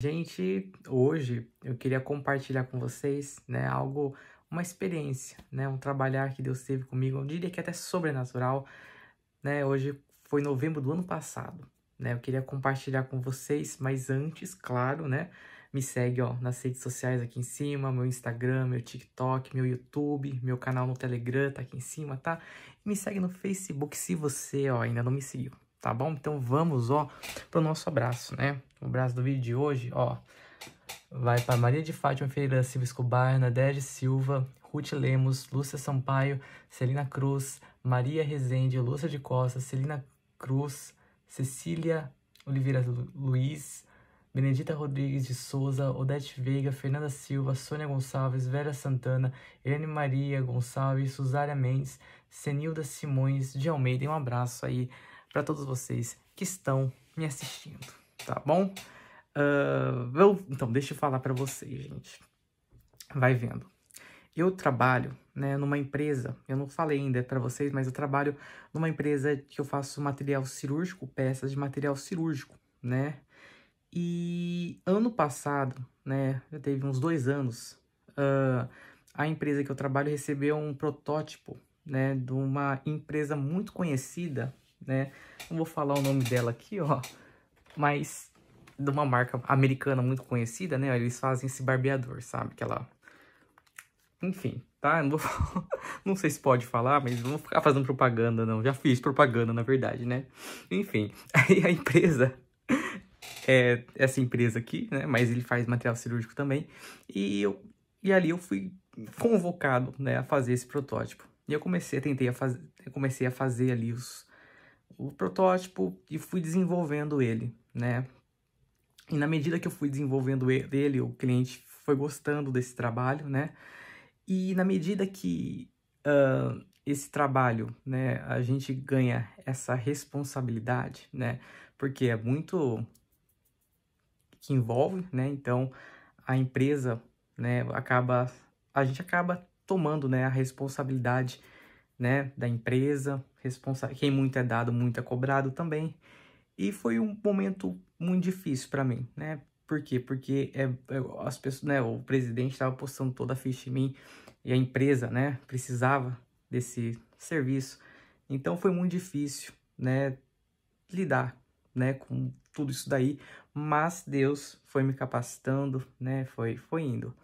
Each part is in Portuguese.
Gente, hoje eu queria compartilhar com vocês, né, algo, uma experiência, né, um trabalhar que Deus teve comigo, eu diria que até sobrenatural, né, hoje foi novembro do ano passado, né, eu queria compartilhar com vocês, mas antes, claro, né, me segue, ó, nas redes sociais aqui em cima, meu Instagram, meu TikTok, meu YouTube, meu canal no Telegram tá aqui em cima, tá? E me segue no Facebook se você, ó, ainda não me seguiu tá bom? Então vamos, ó, pro nosso abraço, né? O abraço do vídeo de hoje, ó, vai para Maria de Fátima Ferreira Silva Escobar, Nadege Silva, Ruth Lemos, Lúcia Sampaio, Celina Cruz, Maria Rezende, Lúcia de Costa, Celina Cruz, Cecília Oliveira Luiz, Benedita Rodrigues de Souza, Odete Veiga, Fernanda Silva, Sônia Gonçalves, Vera Santana, Irene Maria Gonçalves, Suzária Mendes, Senilda Simões de Almeida. um abraço aí para todos vocês que estão me assistindo, tá bom? Uh, eu, então, deixa eu falar para vocês, gente. Vai vendo. Eu trabalho né, numa empresa, eu não falei ainda para vocês, mas eu trabalho numa empresa que eu faço material cirúrgico, peças de material cirúrgico, né? E ano passado, né, já teve uns dois anos, uh, a empresa que eu trabalho recebeu um protótipo, né, de uma empresa muito conhecida né? Não vou falar o nome dela aqui, ó, mas de uma marca americana muito conhecida, né? Eles fazem esse barbeador, sabe? Que ela... Enfim, tá? Não, vou... não sei se pode falar, mas não vou ficar fazendo propaganda, não. Já fiz propaganda, na verdade, né? Enfim, aí a empresa é, essa empresa aqui, né? Mas ele faz material cirúrgico também. E, eu, e ali eu fui convocado né, a fazer esse protótipo. E eu comecei, tentei a fazer, comecei a fazer ali os, o protótipo e fui desenvolvendo ele, né? E na medida que eu fui desenvolvendo ele, o cliente foi gostando desse trabalho, né? E na medida que uh, esse trabalho, né, a gente ganha essa responsabilidade, né? Porque é muito que envolve, né? Então a empresa, né, acaba a gente acaba tomando, né, a responsabilidade né, da empresa, responsável quem muito é dado, muito é cobrado também. E foi um momento muito difícil para mim, né? Por quê? Porque é, é as pessoas, né, o presidente estava postando toda a ficha em mim e a empresa, né, precisava desse serviço. Então foi muito difícil, né, lidar, né, com tudo isso daí, mas Deus foi me capacitando, né, foi foi indo.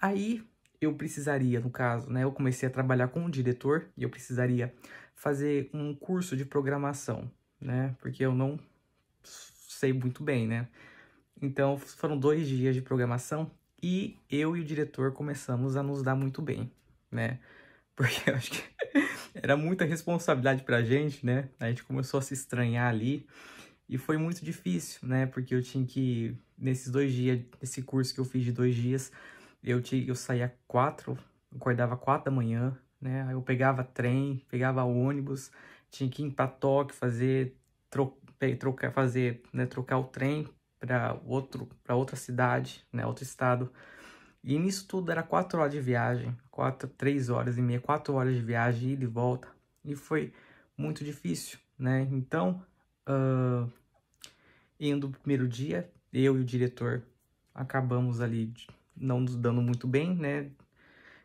Aí eu precisaria, no caso, né? Eu comecei a trabalhar com um diretor e eu precisaria fazer um curso de programação, né? Porque eu não sei muito bem, né? Então foram dois dias de programação e eu e o diretor começamos a nos dar muito bem, né? Porque eu acho que era muita responsabilidade pra gente, né? A gente começou a se estranhar ali e foi muito difícil, né? Porque eu tinha que, nesses dois dias, esse curso que eu fiz de dois dias, eu, eu saía quatro, acordava quatro da manhã, né? Eu pegava trem, pegava ônibus, tinha que ir para toque, fazer tro, trocar, fazer, né, trocar o trem para outro, para outra cidade, né, outro estado. E nisso tudo era quatro horas de viagem, quatro, três horas e meia, quatro horas de viagem ida e volta. E foi muito difícil, né? Então, uh, indo o primeiro dia, eu e o diretor acabamos ali não nos dando muito bem, né?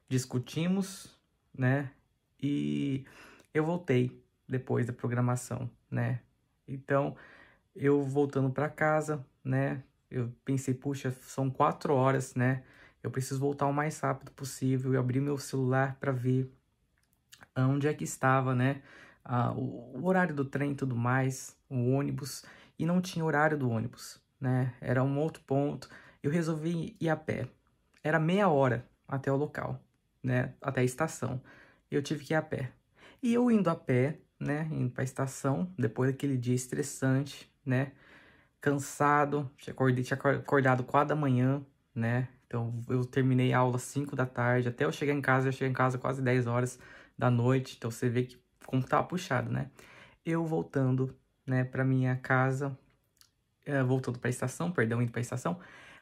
Discutimos, né? E eu voltei depois da programação, né? Então, eu voltando para casa, né? Eu pensei, puxa, são quatro horas, né? Eu preciso voltar o mais rápido possível. Eu abri meu celular para ver onde é que estava, né? Ah, o, horário do trem e tudo mais, o ônibus. E não tinha horário do ônibus, né? Era um outro ponto. Eu resolvi ir a pé, era meia hora até o local, né? Até a estação. Eu tive que ir a pé. E eu indo a pé, né? Indo para a estação, depois daquele dia estressante, né? Cansado, tinha acordado, tinha acordado 4 da manhã, né? Então eu terminei a aula 5 da tarde, até eu chegar em casa, eu cheguei em casa quase 10 horas da noite. Então você vê que como tava tá puxado, né? Eu voltando, né, para minha casa, eh, voltando para a estação, perdão, indo para a estação,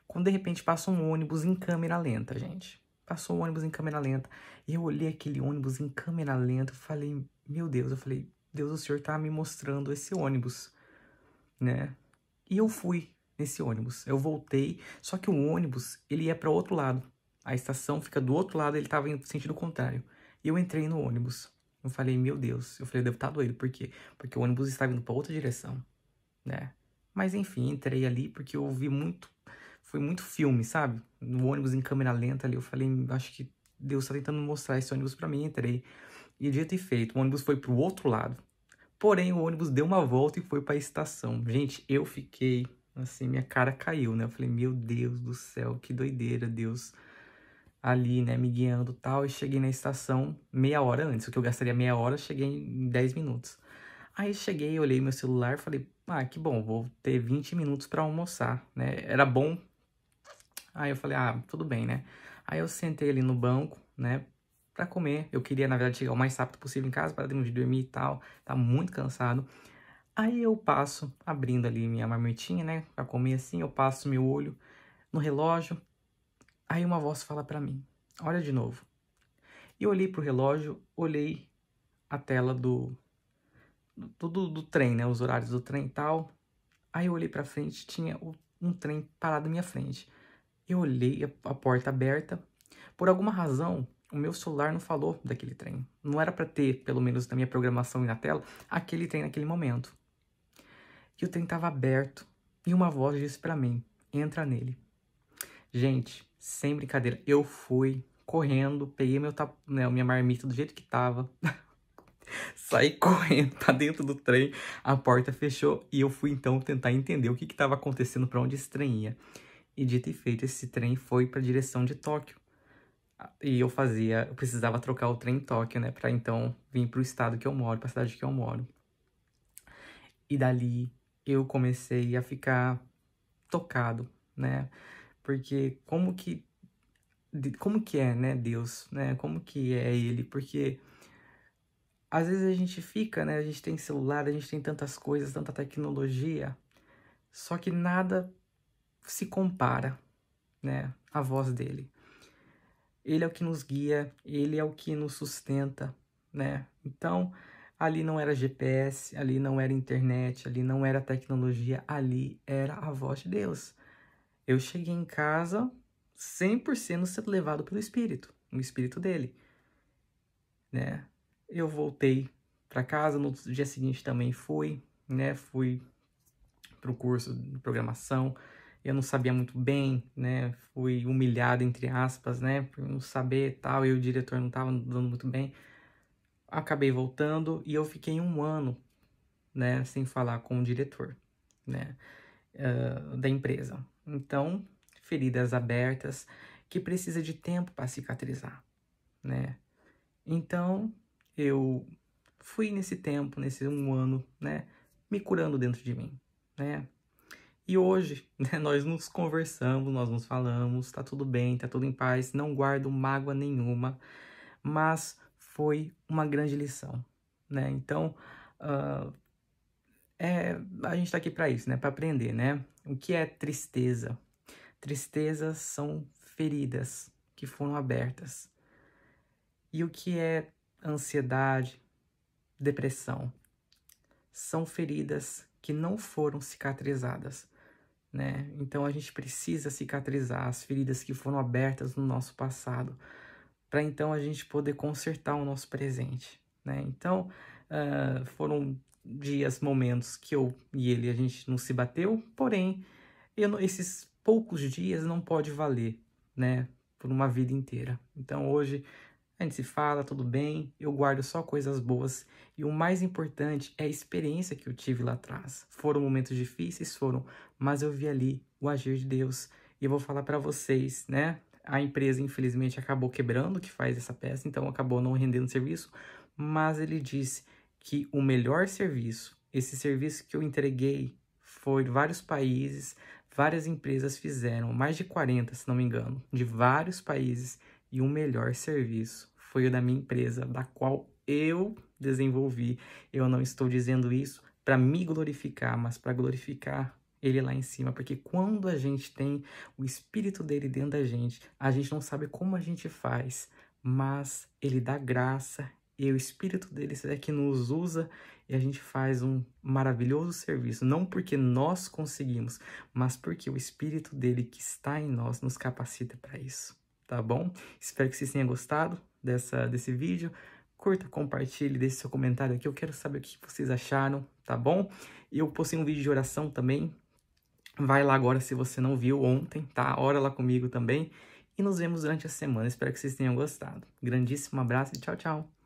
quando de repente passa um ônibus em câmera lenta, gente. Passou um ônibus em câmera lenta. E eu olhei aquele ônibus em câmera lenta e falei, meu Deus, eu falei, Deus, o Senhor tá me mostrando esse ônibus, né? E eu fui nesse ônibus. Eu voltei, só que o ônibus, ele ia é para outro lado. A estação fica do outro lado, ele tava em sentido contrário. E eu entrei no ônibus. Eu falei, meu Deus. Eu falei, eu devo estar tá doido. Por quê? Porque o ônibus estava indo para outra direção, né? Mas enfim, entrei ali porque eu vi muito foi muito filme, sabe? No ônibus em câmera lenta ali, eu falei, acho que Deus tá tentando mostrar esse ônibus para mim, entrei. E devia ter feito, o ônibus foi pro outro lado. Porém, o ônibus deu uma volta e foi para a estação. Gente, eu fiquei assim, minha cara caiu, né? Eu falei, meu Deus do céu, que doideira, Deus ali, né, me guiando tal. E cheguei na estação meia hora antes. O que eu gastaria meia hora, cheguei em 10 minutos. Aí cheguei, olhei meu celular, falei, ah, que bom, vou ter 20 minutos para almoçar, né? Era bom Aí eu falei, ah, tudo bem, né? Aí eu sentei ali no banco, né, para comer. Eu queria, na verdade, chegar o mais rápido possível em casa para termos de dormir e tal. Tá muito cansado. Aí eu passo, abrindo ali minha marmitinha, né, para comer assim, eu passo meu olho no relógio. Aí uma voz fala para mim: "Olha de novo". E eu olhei pro relógio, olhei a tela do do, do, do trem, né, os horários do trem e tal. Aí eu olhei para frente, tinha um trem parado na minha frente. Eu olhei a porta aberta. Por alguma razão, o meu celular não falou daquele trem. Não era para ter, pelo menos na minha programação e na tela, aquele trem naquele momento. E o trem estava aberto e uma voz disse para mim: entra nele. Gente, sem brincadeira, eu fui correndo, peguei meu tap... né, minha marmita do jeito que tava, saí correndo tá dentro do trem, a porta fechou e eu fui então tentar entender o que estava acontecendo, para onde esse trem ia. E dito e feito, esse trem foi para a direção de Tóquio. E eu fazia, eu precisava trocar o trem em Tóquio, né, para então vir para o estado que eu moro, para a cidade que eu moro. E dali eu comecei a ficar tocado, né? Porque como que como que é, né, Deus, né? Como que é ele? Porque às vezes a gente fica, né? A gente tem celular, a gente tem tantas coisas, tanta tecnologia, só que nada se compara, né, a voz dele. Ele é o que nos guia, ele é o que nos sustenta, né? Então, ali não era GPS, ali não era internet, ali não era tecnologia, ali era a voz de Deus. Eu cheguei em casa 100% sendo levado pelo Espírito, o Espírito dele, né? Eu voltei para casa, no dia seguinte também fui, né? Fui pro curso de programação, eu não sabia muito bem, né? Fui humilhado, entre aspas, né? Por não saber tal, e o diretor não estava dando muito bem. Acabei voltando e eu fiquei um ano, né? Sem falar com o diretor, né? Uh, da empresa. Então, feridas abertas que precisa de tempo para cicatrizar, né? Então, eu fui nesse tempo, nesse um ano, né? Me curando dentro de mim, né? E hoje, né, nós nos conversamos, nós nos falamos, tá tudo bem, tá tudo em paz, não guardo mágoa nenhuma, mas foi uma grande lição, né? Então, uh, é, a gente tá aqui para isso, né? Para aprender, né? O que é tristeza? Tristezas são feridas que foram abertas. E o que é ansiedade, depressão? São feridas que não foram cicatrizadas né? Então a gente precisa cicatrizar as feridas que foram abertas no nosso passado, para então a gente poder consertar o nosso presente, né? Então uh, foram dias, momentos que eu e ele a gente não se bateu, porém esses poucos dias não pode valer, né? Por uma vida inteira. Então hoje a gente se fala, tudo bem, eu guardo só coisas boas e o mais importante é a experiência que eu tive lá atrás. Foram momentos difíceis, foram, mas eu vi ali o agir de Deus. E eu vou falar para vocês, né? A empresa, infelizmente, acabou quebrando que faz essa peça, então acabou não rendendo serviço, mas ele disse que o melhor serviço, esse serviço que eu entreguei, foi vários países, várias empresas fizeram, mais de 40, se não me engano, de vários países e o melhor serviço foi o da minha empresa, da qual eu desenvolvi. Eu não estou dizendo isso para me glorificar, mas para glorificar ele lá em cima, porque quando a gente tem o espírito dele dentro da gente, a gente não sabe como a gente faz, mas ele dá graça e o espírito dele é que nos usa e a gente faz um maravilhoso serviço, não porque nós conseguimos, mas porque o espírito dele que está em nós nos capacita para isso tá bom? Espero que vocês tenham gostado dessa, desse vídeo. Curta, compartilhe, deixe seu comentário aqui. Eu quero saber o que vocês acharam, tá bom? Eu postei um vídeo de oração também. Vai lá agora se você não viu ontem, tá? Ora lá comigo também. E nos vemos durante a semana. Espero que vocês tenham gostado. Grandíssimo abraço e tchau, tchau.